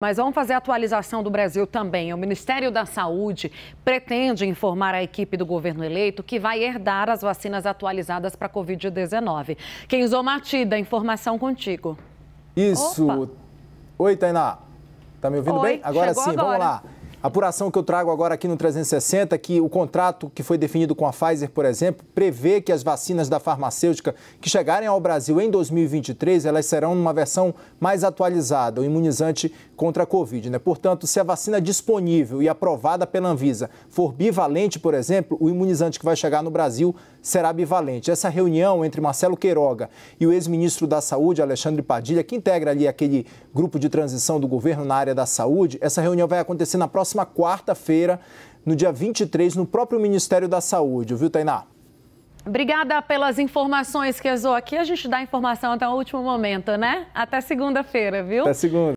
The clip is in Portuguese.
Mas vamos fazer a atualização do Brasil também. O Ministério da Saúde pretende informar a equipe do governo eleito que vai herdar as vacinas atualizadas para a Covid-19. Quem usou Matida, informação contigo. Isso. Opa. Oi, Tainá. Tá me ouvindo Oi, bem? Agora sim, agora. vamos lá. Apuração que eu trago agora aqui no 360, que o contrato que foi definido com a Pfizer, por exemplo, prevê que as vacinas da farmacêutica que chegarem ao Brasil em 2023, elas serão numa versão mais atualizada, o imunizante contra a Covid. Né? Portanto, se a vacina disponível e aprovada pela Anvisa for bivalente, por exemplo, o imunizante que vai chegar no Brasil será bivalente. Essa reunião entre Marcelo Queiroga e o ex-ministro da Saúde, Alexandre Padilha, que integra ali aquele grupo de transição do governo na área da saúde, essa reunião vai acontecer na próxima quarta-feira, no dia 23, no próprio Ministério da Saúde, viu, Tainá? Obrigada pelas informações, Kezô. Aqui a gente dá informação até o último momento, né? Até segunda-feira, viu? Até segunda.